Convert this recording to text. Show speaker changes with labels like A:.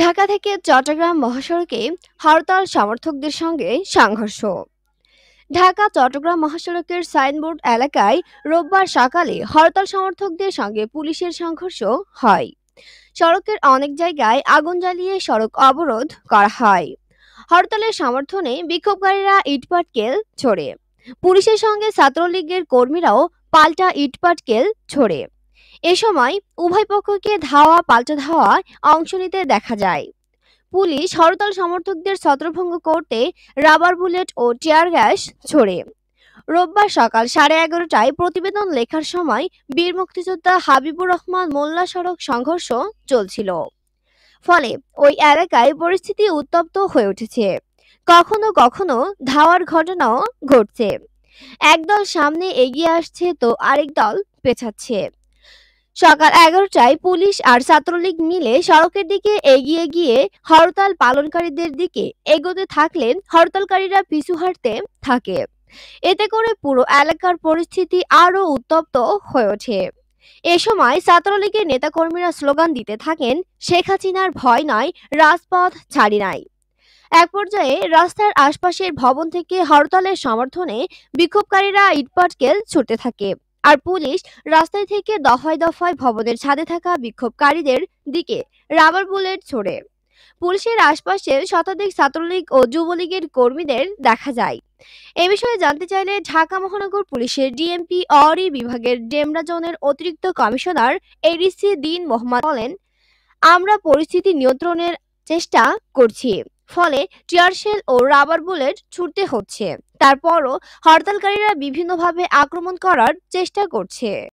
A: ঢাকা থেকে চট্টগ্রাম মহাসড়কে হরতাল সমর্থকদের সঙ্গে সংঘর্ষ ঢাকা চট্টগ্রাম মহাসড়কের সাইনবোর্ড এলাকায় রোববার সকালে হরতাল সমর্থকদের সঙ্গে পুলিশের সংঘর্ষ হয় সড়কের অনেক জায়গায় আগুন জ্বালিয়ে সড়ক অবরোধ করা হয় হরতালের সমর্থনে বিক্ষোভকারীরা ইটপাটকেল ছোড়ে পুলিশের সঙ্গে ছাত্রলীগের কর্মীরাও পাল্টা ইটপাটকেল ছোড়ে এ সময় উভয় পক্ষকে ধাওয়া পাল্টা ধাওয়া অংশ নিতে দেখা যায় পুলিশ হরতাল সমর্থকদের ছত্রভঙ্গ করতে রাবার বুলেট ও টিয়ার গ্যাস ছড়ে রোববার সকাল সাড়ে এগারোটায় প্রতিবেদন লেখার সময় বীর মুক্তিযোদ্ধা হাবিবুর রহমান মোল্লা সড়ক সংঘর্ষ চলছিল ফলে ওই এলাকায় পরিস্থিতি উত্তপ্ত হয়ে উঠেছে কখনো কখনো ধাওয়ার ঘটনাও ঘটছে একদল সামনে এগিয়ে আসছে তো আরেক দল পেছাচ্ছে সকাল এগারোটায় পুলিশ আর ছাত্রলীগ মিলে সড়কের দিকে এগিয়ে গিয়ে হরতাল পালনকারীদের দিকে এগোতে থাকলেন হরতালকারীরা পিছু হাঁটতে থাকে এতে করে পুরো এলাকার পরিস্থিতি আরও উত্তপ্ত হয়ে ওঠে এ সময় ছাত্রলীগের নেতাকর্মীরা স্লোগান দিতে থাকেন শেখ হাসিনার ভয় নয় রাজপথ ছাড়ি নাই এক পর্যায়ে রাস্তার আশপাশের ভবন থেকে হরতালের সমর্থনে বিক্ষোভকারীরা ইটপাটকেল ছুটতে থাকে আর পুলিশ রাস্তায় থেকে দফায় দফায় ভবনের ছাদে থাকা বিক্ষোভকারীদের দিকে রাবার বুলেট ছোড়ে পুলিশের আশপাশে শতাধিক ছাত্রলীগ ও যুবলীগের কর্মীদের দেখা যায় এ বিষয়ে জানতে চাইলে ঢাকা মহানগর পুলিশের ডিএমপি অরি বিভাগের ডেমরা জোনের অতিরিক্ত কমিশনার এডিসি দিন মোহাম্মদ বলেন আমরা পরিস্থিতি নিয়ন্ত্রণের চেষ্টা করছি ফলে টিয়ারশেল ও রাবার বুলেট ছুটতে হচ্ছে তারপরও হরতালকারীরা বিভিন্নভাবে আক্রমণ করার চেষ্টা করছে